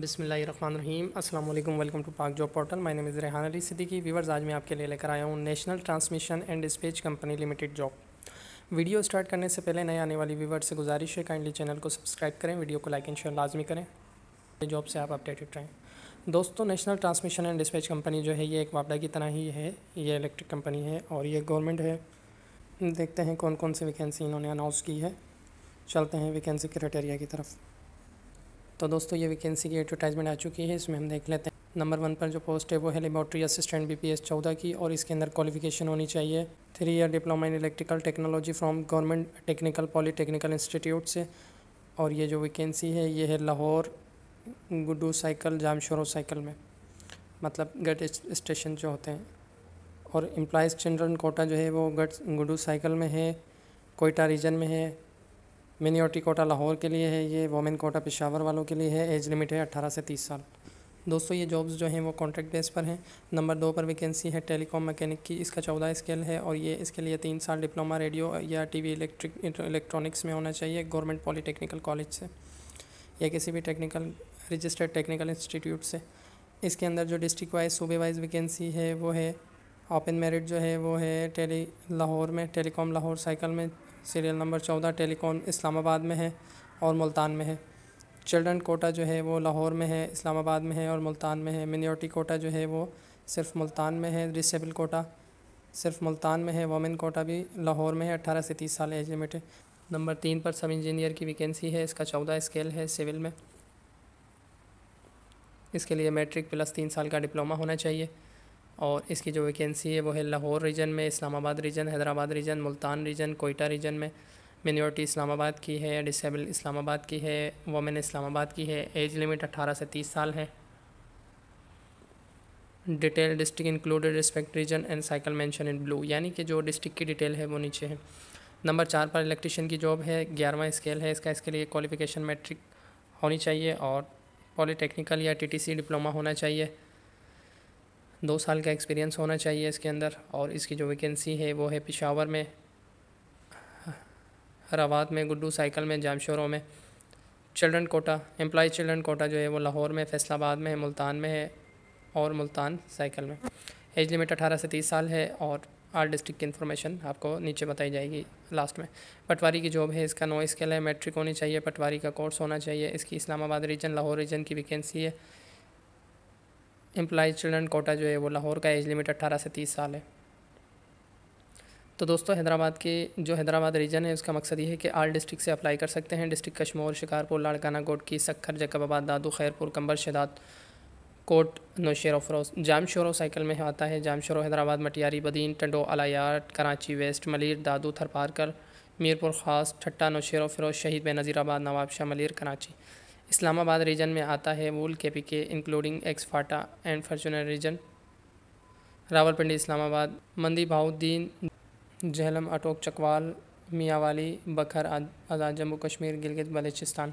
बिसमीम अल्लाम welcome to Pak job portal मैंने मज़र रेहान अली सिद्दीकी वीवर्स आज मैं आपके लिए लेकर आया हूँ national transmission and dispatch company limited job video start करने से पहले नए आने वाली व्यूवर से गुजारिश है काइंडली चैनल को सब्सक्राइब करें वीडियो को लाइक एंड शेयर लाजमी करें जॉब से आप अपडेटेड रहें दोस्तों national transmission and dispatch company जो है ये एक वापडा की तरह ही है ये इलेक्ट्रिक कंपनी है और ये गवर्नमेंट है देखते हैं कौन कौन सी वैकेंसी इन्होंने अनाउंस की है चलते हैं वैकेंसी क्राइटेरिया की तरफ तो दोस्तों ये वैकेंसी की एडवर्टाइजमेंट आ चुकी है इसमें हम देख लेते हैं नंबर वन पर जो पोस्ट है वो है laboratory assistant B P S चौदह की और इसके अंदर क्वालिफिकेशन होनी चाहिए three year diploma in electrical technology from government technical polytechnical institute से और ये जो वैकेंसी है ये है लाहौर गुडू साइकिल जामशोरो साइकिल में मतलब गट स्टेशन जो होते हैं और एम्प्लाइज चिल्ड्रन कोटा जो है वो गट गुडू साइकिल में है कोयटा रीजन में है मिनियोरिटी कोटा लाहौर के लिए है ये वोमेन कोटा पेशावर वालों के लिए है एज लिमिट है अट्ठारह से तीस साल दोस्तों ये जॉब्स जो हैं वो कॉन्ट्रैक्ट बेस पर हैं नंबर दो पर वैकेंसी है टेलीकॉम मैकेनिक की इसका चौदह स्केल है और ये इसके लिए तीन साल डिप्लोमा रेडियो या टीवी इलेक्ट्रिक इलेक्ट्रॉनिक्स में होना चाहिए गवर्नमेंट पॉलीटेक्निकल कॉलेज से या किसी भी टेक्निकल रजिस्टर्ड टेक्निकल इंस्टीट्यूट से इसके अंदर जो डिस्ट्रिक्ट वाइज सूबे वाइज वैकेंसी है वो है ओपन मेरिट जो है वो है टेली लाहौर में टेलीकॉम लाहौर साइकिल में सीरियल नंबर चौदह टेलीकॉम इस्लामाबाद में है और मुल्तान में है चिल्ड्रन कोटा जो है वो लाहौर में है इस्लामाबाद में है और मुल्तान में है मिनोरिटी कोटा जो है वो सिर्फ मुल्तान में है डिसेबल कोटा सिर्फ मुल्तान में है वोमेन कोटा भी लाहौर में है अट्ठारह से तीस साल एज लिमिट नंबर तीन पर सब इंजीनियर की वैकेंसी है इसका चौदह स्केल है सिविल में इसके लिए मैट्रिक प्लस तीन साल का डिप्लोमा होना चाहिए और इसकी जो वैकेंसी है वो है लाहौर रीजन में Islamabad region Hyderabad region Multan region Quetta region में मिनोरिटी इस्लामाबाद की है डिसेबल इस्लामाबाद की है वमेन इस्लामाबाद की है एज लिमिट अट्ठारह से तीस साल है detail district included respect region and circle mention in blue यानी कि जो डिस्ट्रिक्ट की डिटेल है वो नीचे है नंबर चार पर इलेक्ट्रिशियन की जॉब है ग्यारहवा स्केल है इसका इसके लिए क्वालिफिकेशन मैट्रिक होनी चाहिए और पॉलीटेक्निकल या टीटीसी डिप्लोमा होना चाहिए दो साल का एक्सपीरियंस होना चाहिए इसके अंदर और इसकी जो वैकेंसी है वो है पिशावर में रवात में गुड्डू साइकिल में जामशोरों में children quota employees children quota जो है वो लाहौर में फैसलाबाद में है मुल्तान में है और मुल्तान साइकिल में एज लिमिट अठारह से तीस साल है और आर डिस्ट्रिक्ट की इन्फॉर्मेशन आपको नीचे बताई जाएगी लास्ट में पटवारी की जॉब है इसका नो स्केल है मैट्रिक होनी चाहिए पटवारी का कोर्स होना चाहिए इसकी इस्लामाबाद रीजन लाहौर रीजन की वैकेंसी है एम्प्लॉज चिल्ड्रन कोटा जो है वो लाहौर का एज लिमिट अट्ठारह से तीस साल है तो दोस्तों हैदराबाद के जो हैदराबाद रीजन है उसका मकसद ये है कि आल डिस्ट्रिक्ट से अप्लाई कर सकते हैं district Kashmore Shikarpur Larkana Ghotki Sukkur Jacobabad Dadu Khairpur Kambar Shahdad Kot Naushahro Feroze Jamshoro circle में आता है Jamshoro Hyderabad Matiari Badin Tando Allahyar Karachi west Malir Dadu Tharparkar Mirpur Khas Thatta Naushahro Feroze Shaheed Benazirabad Nawabshah Malir Karachi Islamabad region में आता है वूल K P K including ex FATA and फॉर्चुनर रीजन रावलपिंडी इस्लामाबाद मंदी भाउद्दीन जहलम अटोक चकवाल मियावाली बखर आज़ाद जम्मू कश्मीर गिलगित बलूचिस्तान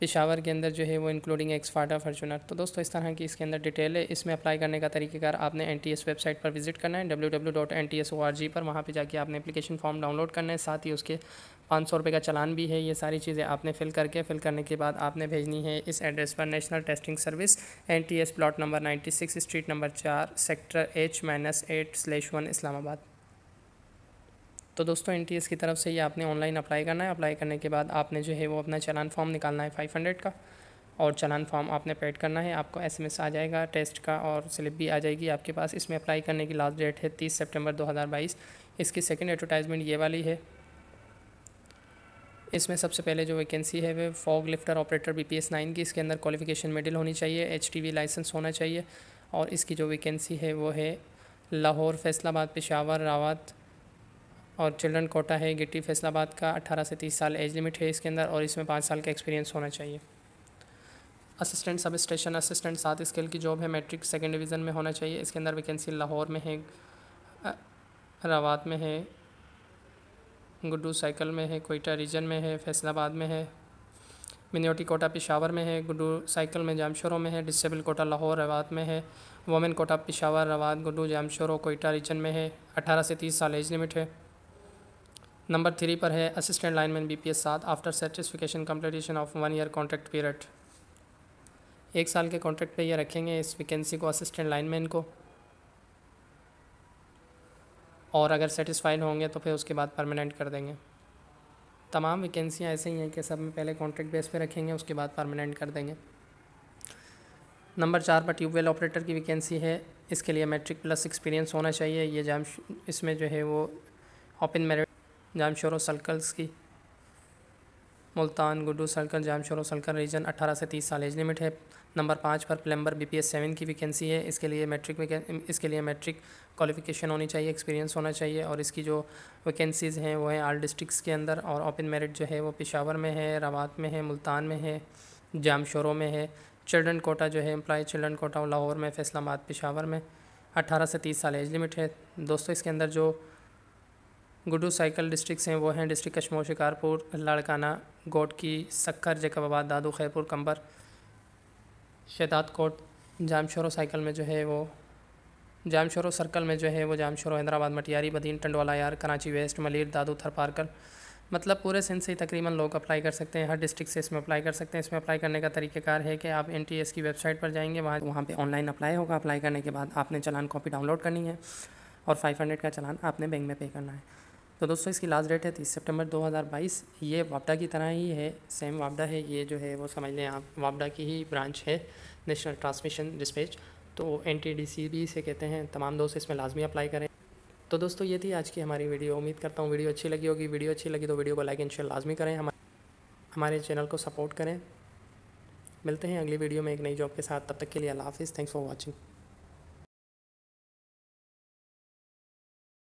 पिशावर के अंदर जो है वो इंक्लूडिंग एक्सफाटा फॉर्चूनर तो दोस्तों इस तरह की इसके अंदर डिटेल है इसमें अप्लाई करने का तरीकेकार आपने एन टी एस वेबसाइट पर विजिट करना है W W dot N T S O R G पर वहाँ पर जाके आपने एप्लीकेशन फॉर्म डाउनलोड करना है साथ ही उसके पाँच सौ रुपये का चलान भी है ये सारी चीज़ें आपने फिल करके फिल करने के बाद आपने भेजनी है इस एड्रेस पर national testing service N T S plot number ninety six street number चार sector H minus eight slash one Islamabad तो दोस्तों एन की तरफ से ये आपने ऑनलाइन अप्लाई करना है अप्लाई करने के बाद आपने जो है वो अपना चलान फॉर्म निकालना है फाइव हंड्रेड का और चलान फॉर्म आपने पेड करना है आपको एसएमएस आ जाएगा टेस्ट का और स्लिप भी आ जाएगी आपके पास इसमें अप्लाई करने की लास्ट डेट है तीस सितंबर 2022 इसकी सेकंड एडवर्टाइजमेंट ये वाली है इसमें सबसे पहले जो वैकेंसी है वह fork lifter operator B P S nine की इसके अंदर क्वालिफिकेशन मेडल होनी चाहिए एच टी वी लाइसेंस होना चाहिए और इसकी जो वैकेंसी है वो है लाहौर फैसलाबाद पेशावर रावत और चिल्ड्रन कोटा है गिट्टी फैसलाबाद का 18 से 30 साल एज लिमिट है इसके अंदर और इसमें पाँच साल का एक्सपीरियंस होना चाहिए असिस्टेंट सब स्टेशन असिस्टेंट सात स्केल की जॉब है मैट्रिक सेकेंड डिवीज़न में होना चाहिए इसके अंदर वैकेंसी लाहौर में है रवात में है गुड्डू साइकिल में है कोयटा रीजन में है फैसलाबाद में है मिनोटी कोटा पिशावर में है गुड्डू साइकिल में जामशोरों में है डिसेबल कोटा लाहौर रवात में है वोमेन कोटा पिशावर रवात गुड्डू जामशोरों कोयटा रीजन में है अठारह से तीस साल एज लिमिट है नंबर थ्री पर है assistant lineman B P S सात after certification completion of one year contract period एक साल के कॉन्ट्रैक्ट पे ये रखेंगे इस वैकेंसी को असिस्टेंट लाइनमैन को और अगर सेटिस्फाइड होंगे तो फिर उसके बाद परमानेंट कर देंगे तमाम वैकेंसियाँ ऐसे ही हैं कि सब में पहले कॉन्ट्रैक्ट बेस पे रखेंगे उसके बाद परमानेंट कर देंगे नंबर चार पर ट्यूबवेल ऑपरेटर की वैकेंसी है इसके लिए मैट्रिक प्लस एक्सपीरियंस होना चाहिए ये जाम इसमें जो है वो open merit Jamshoro circles की Multan Guddu circle Jamshoro circle region 18 से 30 साल एज लिमिट है नंबर पाँच पर plumber B P S seven की वैकेंसी है इसके लिए मैट्रिक इसके लिए मैट्रिक क्वालिफिकेशन होनी चाहिए एक्सपीरियंस होना चाहिए और इसकी जो वैकेंसीज़ हैं वो हैं आल डिस्ट्रिक्स के अंदर और ओपन मेरिट जो है वो पिशावर में है रवात में है मुल्तान में है जाम शोरों में है चिल्ड्रन कोटा जो है एम्प्लॉय चिल्ड्रन कोटा लाहौर में फैसलाबाद पेशावर में अट्ठारह से तीस साल एज लिमिट है दोस्तों इसके अंदर जो गुडू साइकिल डिस्ट्रिक्स हैं वो हैं district Kashmore Shikarpur Larkana Ghotki Sukkur Jacobabad Dadu Khairpur Kambar Shahdad coat Jamshoro cycle में जो है वो जामशोरो सर्कल में जो है वो जामशोरो हैदराबाद मटियारी बदीन टंडवाला यार कराची वेस्ट मलिर दादू थरपारकर मतलब पूरे सिंध से ही तकरीबन लोग अप्लाई कर सकते हैं हर डिस्ट्रिक्ट से इसमें अप्लाई कर सकते हैं इसमें अप्लाई करने का तरीक़ेकार है कि आप एन की वेबसाइट पर जाएंगे वहाँ वहाँ पर ऑनलाइन अप्लाई होगा अप्लाई करने के बाद आपने चलान कॉपी डाउनलोड करनी है और 500 का चलान आपने बैंक में पे करना है तो दोस्तों इसकी लास्ट डेट है तीस सितंबर 2022 ये वापडा की तरह ही है सेम वापडा है ये जो है वो समझ लें आप वापडा की ही ब्रांच है नेशनल ट्रांसमिशन डिस्पेज तो एन भी से कहते हैं तमाम दोस्त इसमें लाजमी अप्लाई करें तो दोस्तों ये थी आज की हमारी वीडियो उम्मीद करता हूँ वीडियो अच्छी लगी होगी वीडियो अच्छी लगी तो वीडियो को लाइक एंड शेयर लाजमी करें हमारे चैनल को सपोर्ट करें मिलते हैं अगली वीडियो में एक नई जॉब के साथ तब तक के लिए अला हाफिज़ थैंक्स फॉर वॉचिंग